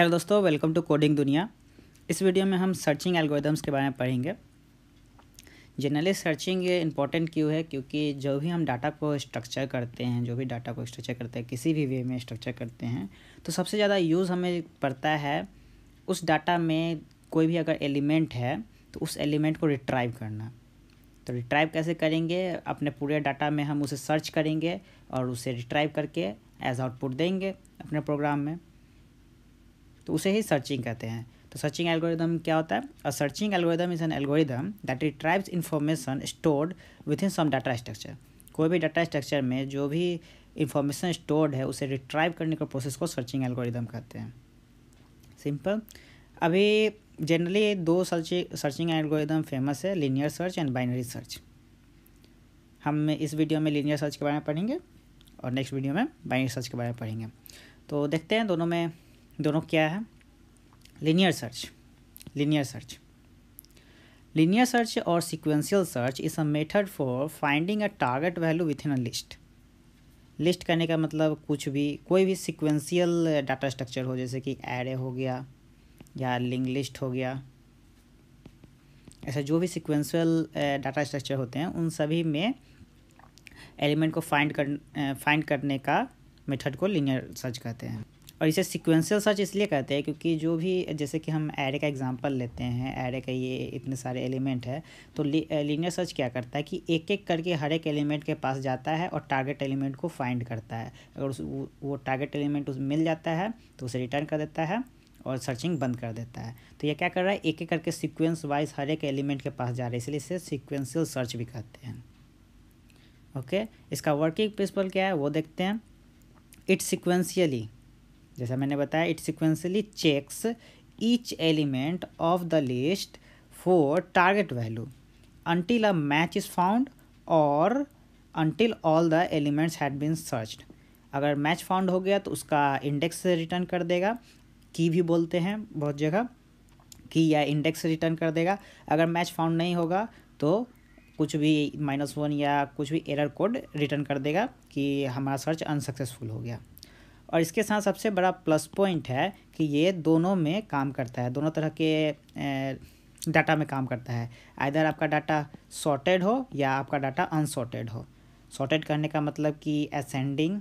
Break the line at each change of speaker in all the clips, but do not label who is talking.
hello दोस्तों welcome to coding दुनिया इस वीडियो में हम सर्चिंग एल्गोरिदम्स के बारे में पढ़ेंगे जनरली सर्चिंग ये इंपॉर्टेंट क्यों है क्योंकि जो भी हम डाटा को स्ट्रक्चर करते हैं जो भी डाटा को स्ट्रक्चर करते हैं किसी भी वे में स्ट्रक्चर करते हैं तो सबसे ज़्यादा यूज़ हमें पड़ता है उस डाटा में कोई भी अगर एलिमेंट है तो उस एलिमेंट को रिट्राइव करना तो रिट्राइव कैसे करेंगे अपने पूरे डाटा में हम उसे सर्च करेंगे और उसे रिट्राइव करके एज आउटपुट देंगे अपने प्रोग्राम में तो उसे ही सर्चिंग कहते हैं तो सर्चिंग एल्गोरिदम क्या होता है a searching algorithm is an algorithm that retrieves information stored within some data structure कोई भी डाटा स्ट्रक्चर में जो भी इंफॉर्मेशन स्टोर्ड है उसे रिट्राइव करने का प्रोसेस को सर्चिंग एल्गोरिदम कहते हैं सिंपल अभी जनरली दो सर्चिंग सर्चिंग एल्गोरिदम फेमस है linear search and binary search हम इस वीडियो में लीनियर सर्च के बारे में पढ़ेंगे और नेक्स्ट वीडियो में बाइनरी सर्च के बारे में पढ़ेंगे तो देखते हैं दोनों में दोनों क्या है linear search linear search linear search और sequential search is a method for finding a target value within a list list करने का मतलब कुछ भी कोई भी सिक्वेंशियल डाटा स्ट्रक्चर हो जैसे कि एरे हो गया या लिंक लिस्ट हो गया ऐसा जो भी सिक्वेंशियल डाटा स्ट्रक्चर होते हैं उन सभी में एलिमेंट को फाइंड कर फाइंड करने का मेथड को लीनियर सर्च कहते हैं और इसे सिक्वेंशियल सर्च इसलिए कहते हैं क्योंकि जो भी जैसे कि हम एरे का एग्जांपल लेते हैं एरे का ये इतने सारे एलिमेंट है तो लीनियर सर्च क्या करता है कि एक एक करके हर एक एलिमेंट के पास जाता है और टारगेट एलिमेंट को फाइंड करता है अगर उस वो टारगेट एलिमेंट उस मिल जाता है तो उसे रिटर्न कर देता है और सर्चिंग बंद कर देता है तो यह क्या कर रहा है एक एक करके सिक्वेंस वाइज हर एक एलिमेंट के पास जा रहा है इसलिए इसे सिक्वेंशियल सर्च भी कहते हैं ओके इसका वर्किंग प्रिंसिपल क्या है वो देखते हैं इट सिक्वेंशियली जैसा मैंने बताया it sequentially checks each element of the list for target value until a match is found और until all the elements had been search अगर मैच फाउंड हो गया तो उसका इंडेक्स रिटर्न कर देगा की भी बोलते हैं बहुत जगह की या इंडेक्स रिटर्न कर देगा अगर मैच फाउंड नहीं होगा तो कुछ भी माइनस वन या कुछ भी एरर कोड रिटर्न कर देगा कि हमारा सर्च अनसक्सेसफुल हो गया और इसके साथ सबसे बड़ा प्लस पॉइंट है कि ये दोनों में काम करता है दोनों तरह के डाटा में काम करता है आइधर आपका डाटा सॉर्टेड हो या आपका डाटा अनसॉर्टेड हो सॉर्टेड करने का मतलब कि असेंडिंग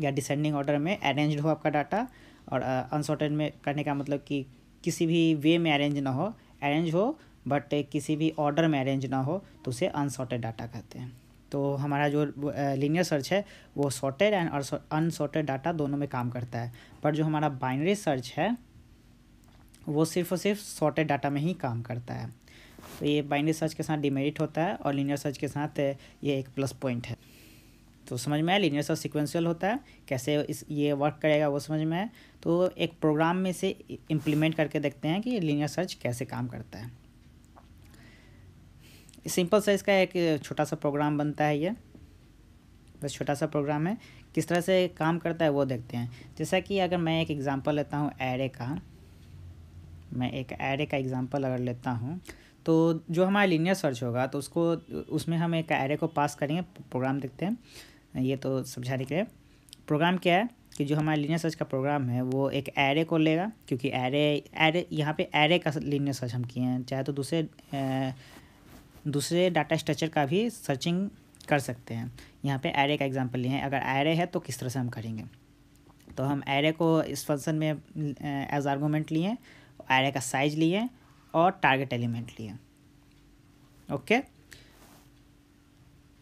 या डिसेंडिंग ऑर्डर में अरेंज हो आपका डाटा और अनसॉर्टेड में करने का मतलब कि किसी भी वे में अरेंज ना हो अरेंज हो बट किसी भी ऑर्डर में अरेंज ना हो तो उसे अनसॉर्टेड डाटा कहते हैं तो हमारा जो लीनियर सर्च है वो सॉर्टेड एंड अनसॉर्टेड डाटा दोनों में काम करता है पर जो हमारा बाइनरी सर्च है वो सिर्फ और सिर्फ सॉर्टेड डाटा में ही काम करता है तो ये बाइनरी सर्च के साथ डिमेरिट होता है और लीनियर सर्च के साथ ये एक प्लस पॉइंट है तो समझ में आया लीनियर सर्च सिक्वेंशियल होता है कैसे इस ये वर्क करेगा वो समझ में आए तो एक प्रोग्राम में से इम्प्लीमेंट करके देखते हैं कि लीनियर सर्च कैसे काम करता है सिंपल सा इसका एक छोटा सा प्रोग्राम बनता है ये बस छोटा सा प्रोग्राम है किस तरह से काम करता है वो देखते हैं जैसा कि अगर मैं एक एग्ज़ाम्पल लेता हूँ एरे का मैं एक एरे का एग्ज़ाम्पल अगर लेता हूँ तो जो हमारा लीनियर सर्च होगा तो उसको उसमें हम एक एरे को पास करेंगे प्रोग्राम देखते हैं ये तो समझाने के लिए प्रोग्राम क्या है कि जो हमारा लीनियर सर्च का प्रोग्राम है वो एक एरे को लेगा क्योंकि एरे एरे यहाँ पे एरे का लीनियर सर्च हम किए हैं चाहे तो दूसरे दूसरे डाटा स्ट्रक्चर का भी सर्चिंग कर सकते हैं यहाँ पे एरे का एग्जांपल लिए हैं अगर एरे है तो किस तरह से हम करेंगे तो हम एरे को इस फंक्शन में एज आर्गूमेंट लिए एरे का साइज लिए और टारगेट एलिमेंट लिए ओके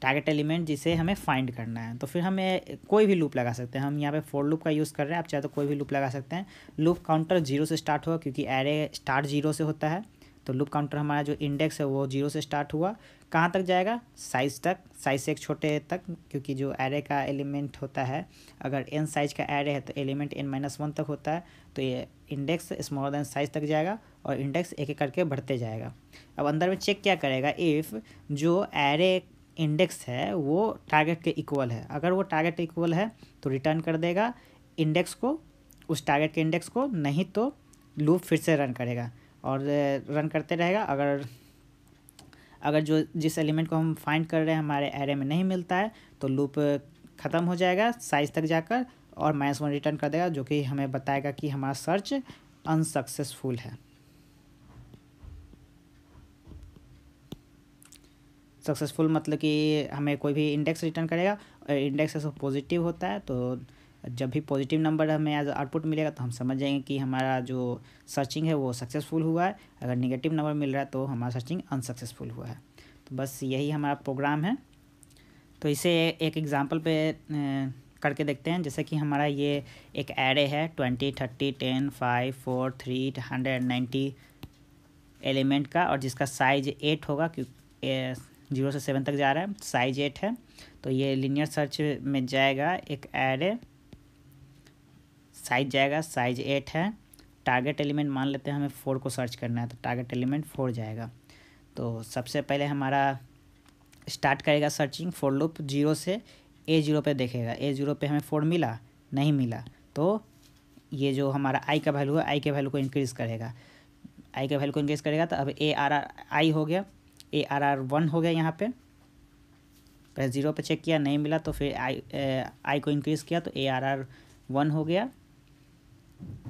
टारगेट एलिमेंट जिसे हमें फाइंड करना है तो फिर हमें कोई भी लूप लगा सकते हैं हम यहाँ पे फोर लूप का यूज़ कर रहे हैं आप चाहे तो कोई भी लूप लगा सकते हैं लूप काउंटर जीरो से स्टार्ट होगा क्योंकि एरे स्टार्ट जीरो से होता है तो लूप काउंटर हमारा जो इंडेक्स है वो जीरो से स्टार्ट हुआ कहाँ तक जाएगा साइज तक साइज से एक छोटे तक क्योंकि जो एरे का एलिमेंट होता है अगर एन साइज का एरे है तो एलिमेंट एन माइनस वन तक होता है तो ये इंडेक्स स्मॉलर देन साइज तक जाएगा और इंडेक्स एक एक करके बढ़ते जाएगा अब अंदर में चेक क्या करेगा इफ़ जो एरे इंडेक्स है वो टारगेट के इक्वल है अगर वो टारगेट इक्वल है तो रिटर्न कर देगा इंडेक्स को उस टारगेट के इंडेक्स को नहीं तो लूप फिर से रन करेगा और रन करते रहेगा अगर अगर जो जिस एलिमेंट को हम फाइंड कर रहे हैं हमारे एरे में नहीं मिलता है तो लूप ख़त्म हो जाएगा साइज तक जाकर और माइनस वन रिटर्न कर देगा जो कि हमें बताएगा कि हमारा सर्च अनसक्सेसफुल है सक्सेसफुल मतलब कि हमें कोई भी इंडेक्स रिटर्न करेगा और इंडेक्स ऐसा पॉजिटिव होता है तो जब भी पॉजिटिव नंबर हमें एज आउटपुट मिलेगा तो हम समझ जाएंगे कि हमारा जो सर्चिंग है वो सक्सेसफुल हुआ है अगर निगेटिव नंबर मिल रहा है तो हमारा सर्चिंग अनसक्सेसफुल हुआ है तो बस यही हमारा प्रोग्राम है तो इसे एक एग्ज़ाम्पल पे करके देखते हैं जैसे कि हमारा ये एक एरे है twenty thirty ten five four three hundred ninety element का और जिसका साइज एट होगा क्योंकि जीरो से सेवन तक जा रहा है साइज एट है तो ये लिनियर सर्च में जाएगा एक एरे साइज जाएगा साइज एट है टारगेट एलिमेंट मान लेते हैं हमें फोर को सर्च करना है तो टारगेट एलिमेंट फोर जाएगा तो सबसे पहले हमारा स्टार्ट करेगा सर्चिंग फोर लूप जीरो से ए जीरो पे देखेगा ए जीरो पे हमें फोर मिला नहीं मिला तो ये जो हमारा आई का वैल्यू है आई के वैल्यू को इंक्रीज़ करेगा आई के वैल्यू को इंक्रीज़ करेगा तो अब ए आर आर आई हो गया ए आर आर वन हो गया यहाँ पे पहले जीरो पे चेक किया नहीं मिला तो फिर आई आई को इंक्रीज़ किया तो ए आर आर वन हो गया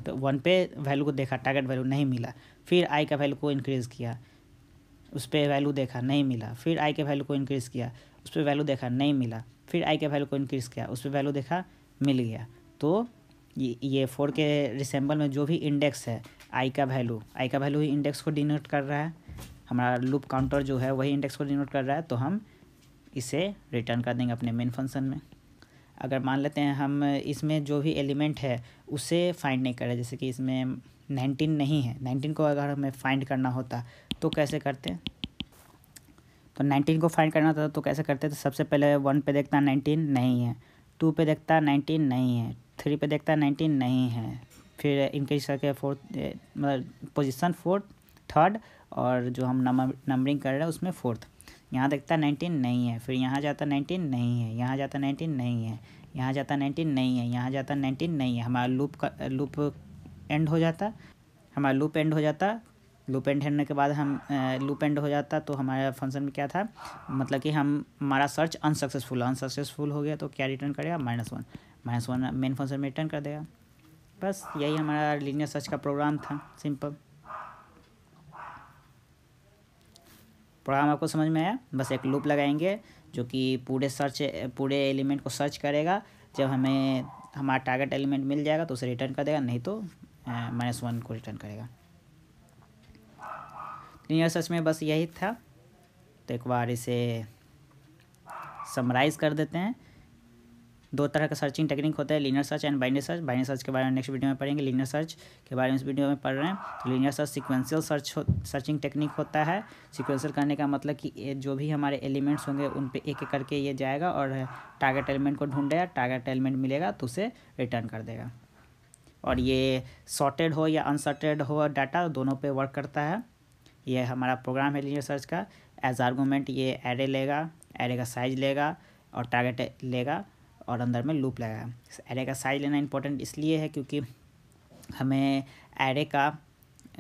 तो वन पे वैल्यू को देखा टारगेट वैल्यू नहीं मिला फिर आई का वैल्यू को इंक्रीज़ किया उस पर वैल्यू देखा नहीं मिला फिर आई के वैल्यू को इंक्रीज़ किया उस पर वैल्यू देखा नहीं मिला फिर आई के वैल्यू को इंक्रीज़ किया उस पर वैल्यू देखा मिल गया तो ये ये फोर के रिसेंबल में जो भी इंडेक्स है आई का वैल्यू आई का वैल्यू ही इंडेक्स को डिनोट कर रहा है हमारा लूप काउंटर जो है वही इंडेक्स को डिनोट कर रहा है तो हम इसे रिटर्न कर देंगे अपने मेन फंक्शन में अगर मान लेते हैं हम इसमें जो भी एलिमेंट है उसे फाइंड नहीं करें जैसे कि इसमें नाइनटीन नहीं है नाइनटीन को अगर हमें फाइंड करना होता तो कैसे करते हैं तो नाइनटीन को फाइंड करना होता तो कैसे करते तो सबसे पहले वन पे देखता नाइनटीन नहीं है टू पे देखता नाइनटीन नहीं है थ्री पे देखता नाइनटीन नहीं है फिर इंक्रीज करके फोर्थ मतलब पोजिशन फोर्थ थर्ड और जो हम नंबर नंबरिंग कर रहे हैं उसमें फोर्थ यहाँ देखता नाइनटीन नहीं है फिर यहाँ जाता नाइनटीन नहीं है यहाँ जाता नाइनटीन नहीं है यहाँ जाता नाइनटीन नहीं है यहाँ जाता नाइनटीन नहीं है हमारा लूप का लूप एंड हो जाता हमारा लूप एंड हो जाता लूप एंड होने के बाद हम लूप एंड हो जाता तो हमारे फंक्शन में क्या था मतलब कि हम हमारा सर्च अनसक्सेसफुल अनसक्सेसफुल हो गया तो क्या रिटर्न करेगा minus one minus one main function में रिटर्न कर देगा बस यही हमारा लीनियर सर्च का प्रोग्राम था सिंपल प्रोग्राम आपको समझ में आया बस एक लूप लगाएंगे जो कि पूरे सर्च पूरे एलिमेंट को सर्च करेगा जब हमें हमारा टारगेट एलिमेंट मिल जाएगा तो उसे रिटर्न कर देगा नहीं तो माइनस वन को रिटर्न करेगा लीनियर सर्च में बस यही था तो एक बार इसे समराइज़ कर देते हैं दो तरह का सर्चिंग टेक्निक होता है linear search and binary search binary search के बारे में नेक्स्ट वीडियो में पढ़ेंगे लीनियर सर्च के बारे में इस वीडियो में पढ़ रहे हैं तो linear search sequential search searching technique होता है सिक्वेंशियल करने का मतलब कि जो भी हमारे एलिमेंट्स होंगे उन पर एक एक करके ये जाएगा और टारगेट एलिमेंट को ढूंढेगा टारगेट एलिमेंट मिलेगा तो उसे रिटर्न कर देगा और ये सॉर्टेड हो या अनसॉर्टेड हो डाटा दोनों पर वर्क करता है ये हमारा प्रोग्राम है लीनियर सर्च का एज आर्गूमेंट ये एरे लेगा एरे का साइज लेगा और टारगेट लेगा और अंदर में लूप लगाया एरे का साइज लेना इंपॉर्टेंट इसलिए है क्योंकि हमें एरे का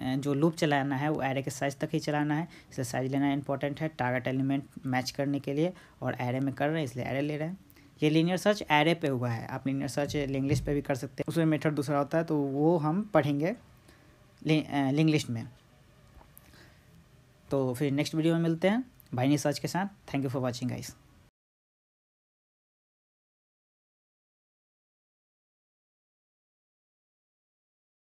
जो लूप चलाना है वो एरे के साइज तक ही चलाना है इसलिए साइज लेना इंपॉर्टेंट है टारगेट एलिमेंट मैच करने के लिए और एरे में कर रहे हैं इसलिए एरे ले रहे हैं ये लीनियर सर्च एरे पे हुआ है आप लीनियर सर्च लिंग्लिश पे भी कर सकते हैं उसमें मेथड दूसरा होता है तो वो हम पढ़ेंगे लिंग्लिश में तो फिर नेक्स्ट वीडियो में मिलते हैं भाईनी सर्च के साथ thank you for watching guys